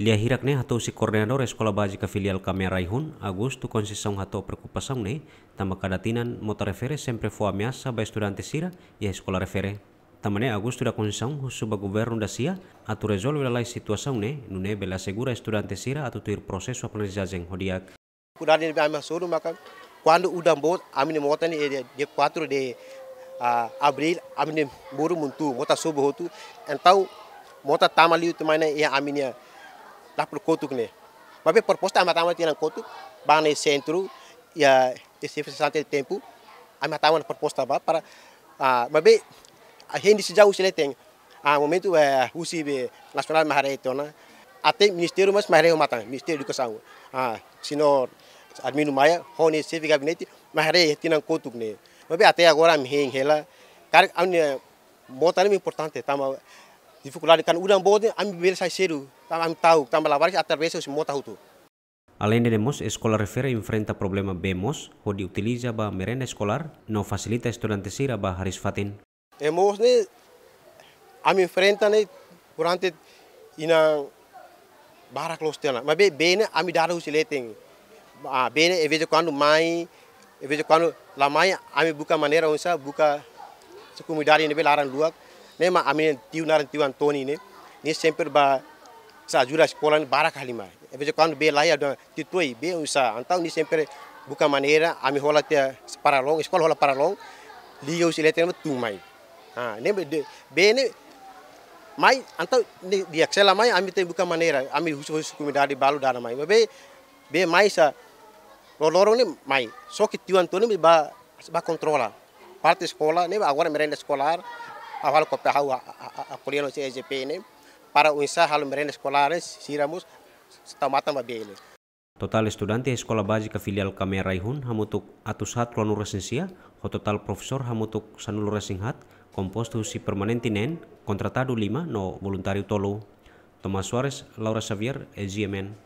लिया हिरक ने korneador उसी coordinator filial kami Raihun, agosto konsisong hatu preocupação ne, tama cada mota refere sempre fua miasa ba estudante sira ya sekolah refere. Tamane agosto da concessão suba governo da SIA atu resolve la situasang ne, nune bela segura estudante sira atu tuir processo aprendizagem hodiak. Kurani be ama suru maka quando o bot, amine mota ni de 4 de abril amine buru muntu mota subuh tu, entau mota tamaliu tamane ya aminia lá para o Couto. Né? Mas a proposta é matar tirar Couto, vai no centro, e a esse bastante tempo, a matar uma proposta para. mas mas a gente já usa tem. A momento é o CIB Nacional Mahareto, né? Até Ministério, mas Mahareto matar, Ministério de Educação. Ah, senhor Admino Maia, Rony Civi Gabinete, Mahareto tirar Couto. Né? Mas até agora, a minha ela, cara, a minha. Bom, é importante, tá? Dificuldade, cara, o Udambode, a minha beleza é Tam tahu, la varis atar veces tahu tu. Além de demos, escola refere enfrenta problema bemos, onde utiliza ba merenda escolar, no facilita estudantes ir ba haris fatin. Hemos ne, am enfrenta ne, durante inang barak los tela, Ma be bene am daru sileting. Ah, bene de vez em quando mãe, de vez em quando la buka manera unsa buka sekumidari ne be laran luak. Ne ma ami tiu naran tiu Antoni ne, ne sempre ba sa ajura sekolah ini barak kalima e veja quando be laya ia ti toi be usa então ni buka maneira ami hola te paralong. Sekolah hola paralong, liyo long liga us tu mai ah nem be ne mai então ni di axela mai ami te buka maneira ami husu husu kumidari balu dana mai be be mai sa lorong ni mai so que tiwan tu ni ba ba kontrola. parte escola nem agora merenda escolar avalo hau a, a, a, a, a, para unsa halo merenda escolares siramos tamatan babele. Total estudiante sekolah básica filial kami Raihun hamutuk atusat klonu resensia, ho total profesor hamutuk sanul resinghat, composto si permanentinen, contratado lima no voluntario tolu. Thomas Suarez, Laura Xavier, e